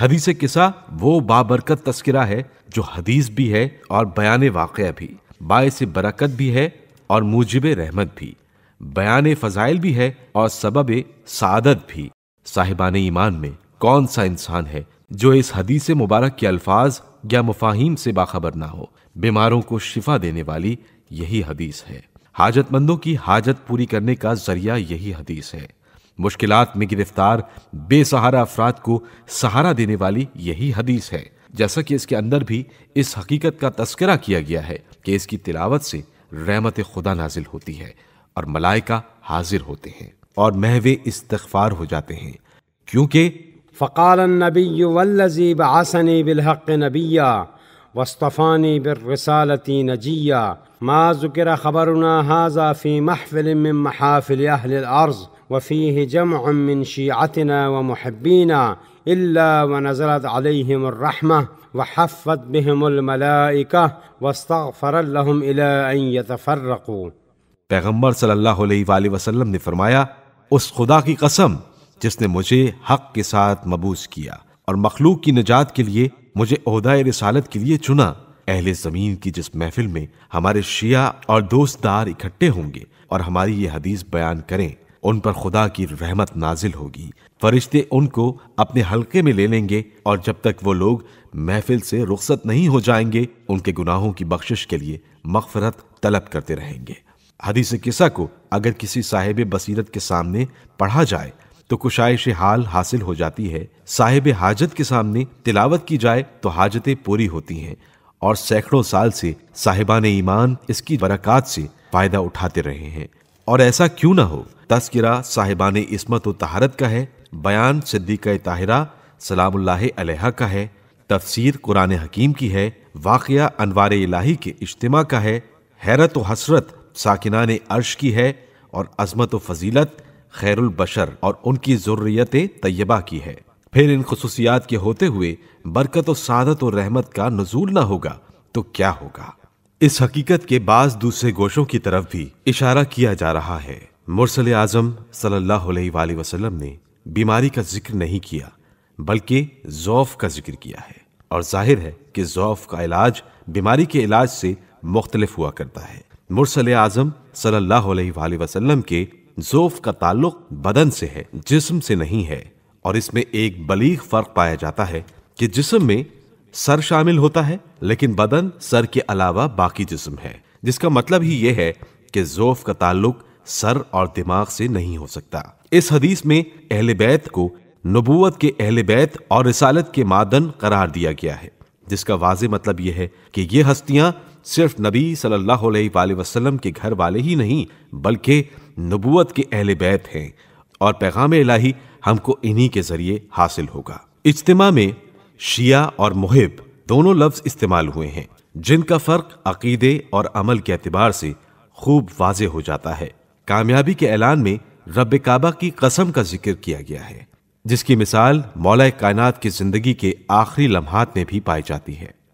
हदीस किस्सा वो बाबरकत तस्करा है जो हदीस भी है और बयान वाक़ भी बायस बरकत भी है और मूजब रहमत भी बयान फ़जाइल भी है और सबब सादत भी साहिबान ईमान में कौन सा इंसान है जो इस हदीस मुबारक के अल्फाज या मुफाहिम से बाखबर ना हो बीमारों को शिफा देने वाली यही हदीस है हाजतमंदों की हाजत पूरी करने का जरिया यही हदीस है मुश्किल में गिरफ्तार बेसहारा अफराद को सहारा देने वाली यही हदीस है जैसा कि इसके अंदर भी इस हकीकत का तस्करा किया गया है कि इसकी तिलावत से रहमत खुदा नाजिल होती है और मलाइका हाजिर होते हैं और महवे इस्तफार हो जाते हैं क्योंकि फ़काल नजिया وفيه جمع من شيعتنا ومحبينا إلا ونزلت عليهم الرحمة وحفت بهم الملائكة واستغفر لهم إلى أن يتفرقوا पैगंबर सल्लल्लाहु अलैहि वसल्लम ने फरमाया उस खुदा की कसम जिसने मुझे हक के साथ मबूस किया और मखलूक की निजात के लिए मुझे अहदा रसालत के लिए चुना अहले ज़मीन की जिस महफिल में हमारे शिया और दोस्तदार इकट्ठे होंगे और हमारी ये हदीस बयान करें उन पर खुदा की रहमत नाजिल होगी फरिश्ते उनको अपने हल्के में ले लेंगे और जब तक वो लोग महफिल से रुखसत नहीं हो जाएंगे उनके गुनाहों की बख्शिश के लिए मगफरत तलब करते रहेंगे हदीस किस्सा को अगर किसी साहिब बसीरत के सामने पढ़ा जाए तो कुशाइश हाल हासिल हो जाती है साहिब हाजत के सामने तिलावत की जाए तो हाजतें पूरी होती हैं और सैकड़ों साल से साहिबान ईमान इसकी बरक़ात से फ़ायदा उठाते रहे हैं और ऐसा क्यों ना हो तस्करा साहिबान इसमत तहारत का है बयान सिद्दीक ताहिरा सलामुल्लाह अलैहा का है तफसीर कुरान हकीम की है वाक़ अनवार इलाही के इज्तम का है हैरत व हसरत साकिनान अर्श की है और अजमत व फजीलत खैरबशर और उनकी ज़रूरीत तय्यबा की है फिर इन खसूसियात के होते हुए बरकत व सादत व रहमत का नजूल ना होगा तो क्या होगा इस हकीकत के बाद दूसरे गोशों की तरफ भी इशारा किया जा रहा है मुरसल आजम सल्ला वसलम ने बीमारी का जिक्र नहीं किया बल्कि ज़ौफ़ का जिक्र किया है और जाहिर है कि ज़ौफ़ का इलाज बीमारी के इलाज से मुख्तलिफ हुआ करता है मुरसल आजम सल्ला वसलम के जोफ का ताल्लुक बदन से है जिसम से नहीं है और इसमें एक बलीग फ़र्क पाया जाता है कि जिसम में सर शामिल होता है लेकिन बदन सर के अलावा बाकी जिसम है जिसका मतलब ही यह है कि जोफ का ताल्लुक सर और दिमाग से नहीं हो सकता इस हदीस में अहल बैत को नबूवत के अहल बैत और रिसालत के मादन करार दिया गया है जिसका वाज मतलब यह है कि ये हस्तियां सिर्फ नबी सल्लल्लाहु अलैहि वसल्लम के घर वाले ही नहीं बल्कि नबूवत के अहल बैत हैं और पैगाम इलाही हमको इन्हीं के ज़रिए हासिल होगा इज्तम में शिया और मुहिब दोनों लफ्ज़ इस्तेमाल हुए हैं जिनका फ़र्क अकीदे और अमल के अतबार से खूब वाज हो जाता है कामयाबी के ऐलान में रब काबा की कसम का जिक्र किया गया है जिसकी मिसाल मौला कायनात की जिंदगी के आखिरी लम्हात में भी पाई जाती है